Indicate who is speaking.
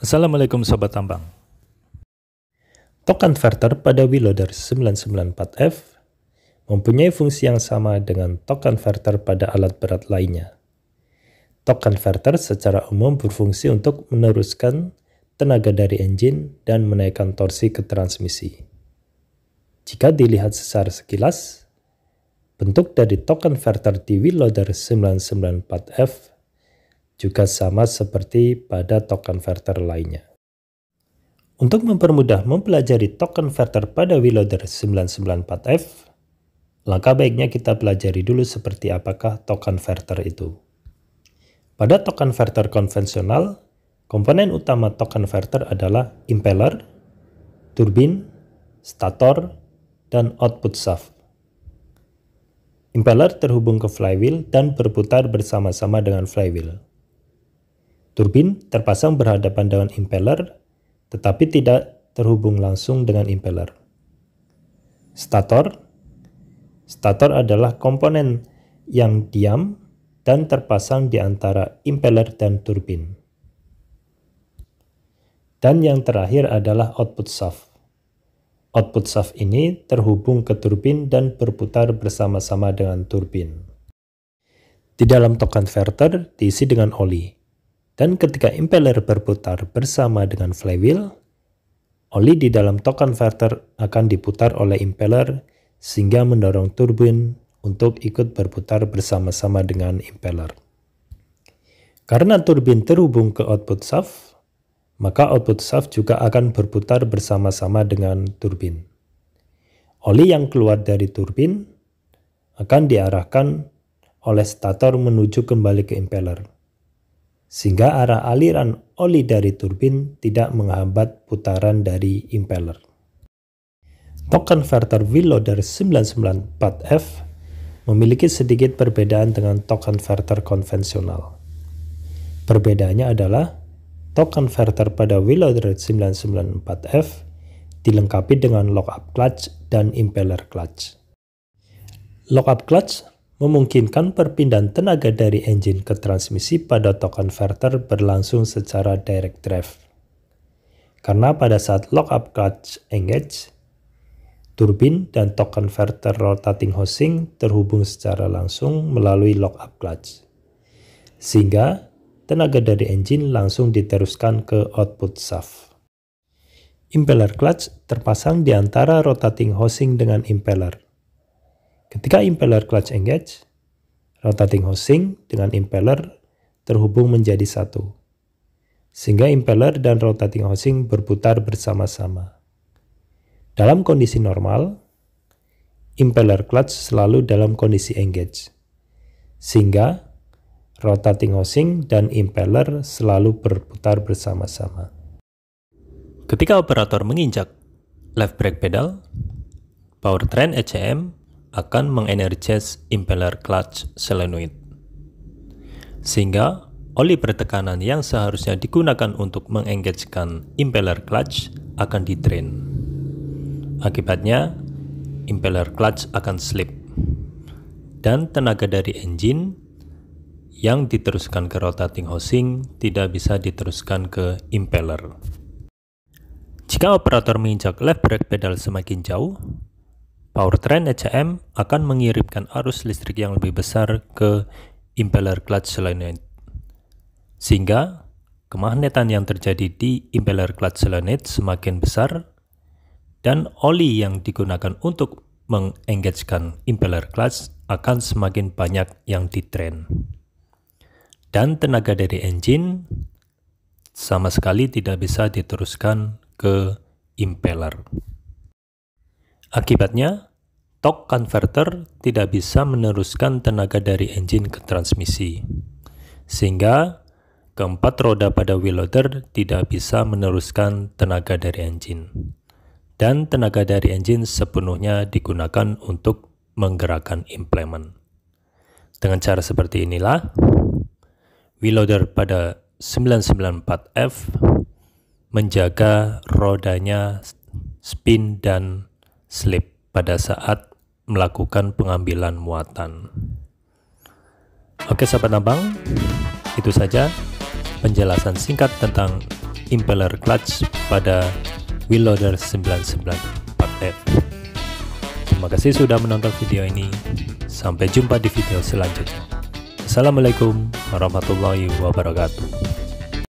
Speaker 1: Assalamualaikum Sobat Tambang. Tok converter pada Willowder 994F mempunyai fungsi yang sama dengan Tok converter pada alat berat lainnya. Tok converter secara umum berfungsi untuk meneruskan tenaga dari engine dan menaikkan torsi ke transmisi. Jika dilihat secara sekilas, bentuk dari Tok converter di Willowder 994F juga sama seperti pada token converter lainnya. Untuk mempermudah mempelajari token converter pada WeLoader 994F, langkah baiknya kita pelajari dulu seperti apakah token converter itu. Pada token converter konvensional, komponen utama token converter adalah impeller, turbin, stator, dan output shaft. Impeller terhubung ke flywheel dan berputar bersama-sama dengan flywheel. Turbin terpasang berhadapan dengan impeller, tetapi tidak terhubung langsung dengan impeller. Stator Stator adalah komponen yang diam dan terpasang di antara impeller dan turbin. Dan yang terakhir adalah output shaft. Output shaft ini terhubung ke turbin dan berputar bersama-sama dengan turbin. Di dalam token converter diisi dengan oli. Dan ketika impeller berputar bersama dengan flywheel, oli di dalam torque converter akan diputar oleh impeller sehingga mendorong turbin untuk ikut berputar bersama-sama dengan impeller. Karena turbin terhubung ke output shaft, maka output shaft juga akan berputar bersama-sama dengan turbin. Oli yang keluar dari turbin akan diarahkan oleh stator menuju kembali ke impeller sehingga arah aliran oli dari turbin tidak menghambat putaran dari impeller. Torque converter wheel loader 994F memiliki sedikit perbedaan dengan torque converter konvensional. Perbedaannya adalah torque converter pada wheel loader 994F dilengkapi dengan lock-up clutch dan impeller clutch. Lock-up clutch memungkinkan perpindahan tenaga dari engine ke transmisi pada torque converter berlangsung secara direct drive. Karena pada saat lock-up clutch engage, turbin dan torque converter rotating housing terhubung secara langsung melalui lock-up clutch. Sehingga tenaga dari engine langsung diteruskan ke output shaft. Impeller clutch terpasang di antara rotating housing dengan impeller. Ketika impeller clutch engage, rotating housing dengan impeller terhubung menjadi satu, sehingga impeller dan rotating housing berputar bersama-sama. Dalam kondisi normal, impeller clutch selalu dalam kondisi engage, sehingga rotating housing dan impeller selalu berputar bersama-sama. Ketika operator menginjak left brake pedal, powertrain ECM akan mengenergize impeller clutch solenoid. Sehingga oli bertekanan yang seharusnya digunakan untuk mengengagekan impeller clutch akan didrain. Akibatnya, impeller clutch akan slip dan tenaga dari engine yang diteruskan ke rotating housing tidak bisa diteruskan ke impeller. Jika operator menginjak left brake pedal semakin jauh, Powertrain ECM akan mengirimkan arus listrik yang lebih besar ke impeller clutch solenoid. Sehingga, kemagnetan yang terjadi di impeller clutch solenoid semakin besar dan oli yang digunakan untuk mengengagekan impeller clutch akan semakin banyak yang ditrain. Dan tenaga dari engine sama sekali tidak bisa diteruskan ke impeller. Akibatnya, torque converter tidak bisa meneruskan tenaga dari engine ke transmisi. Sehingga keempat roda pada wheel loader tidak bisa meneruskan tenaga dari engine. Dan tenaga dari engine sepenuhnya digunakan untuk menggerakkan implement. Dengan cara seperti inilah, wheel loader pada 994F menjaga rodanya spin dan slip pada saat melakukan pengambilan muatan. Oke sahabat abang, itu saja penjelasan singkat tentang impeller clutch pada wheel loader 994F. Terima kasih sudah menonton video ini. Sampai jumpa di video selanjutnya. Assalamualaikum warahmatullahi wabarakatuh.